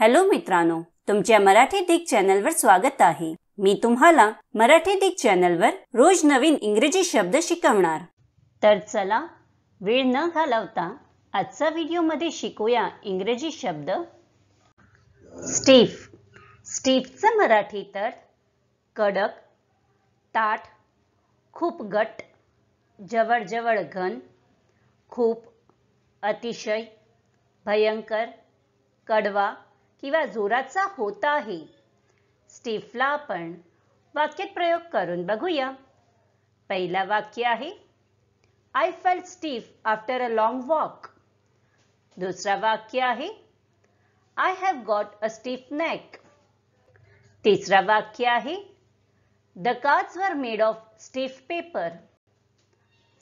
hello मित्रांनो तुमच्या मराठी दिग चॅनलवर स्वागत आहे मी तुम्हाला मराठी दिग चॅनलवर रोज नवीन इंग्रजी शब्द शिकवणार तर चला वेळ न घालवता आजचा मध्ये शिकूया इंग्रजी शब्द स्टीफ स्टीफचं मराठी तर कडक ताठ खूप गट जवळजवळ घन खूप अतिशय भयंकर कडवा किंवा जोराचा होता आहे स्टेफला आपण वाक्य प्रयोग करून बघूया पहिला वाक्य आहे I fell stiff after a long walk दुसरा वाक्य आहे I have got a stiff neck तिसरा वाक्य आहे the cards were made of stiff paper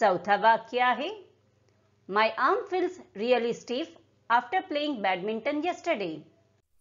चौथा वाक्य आहे my arm feels really stiff after playing badminton yesterday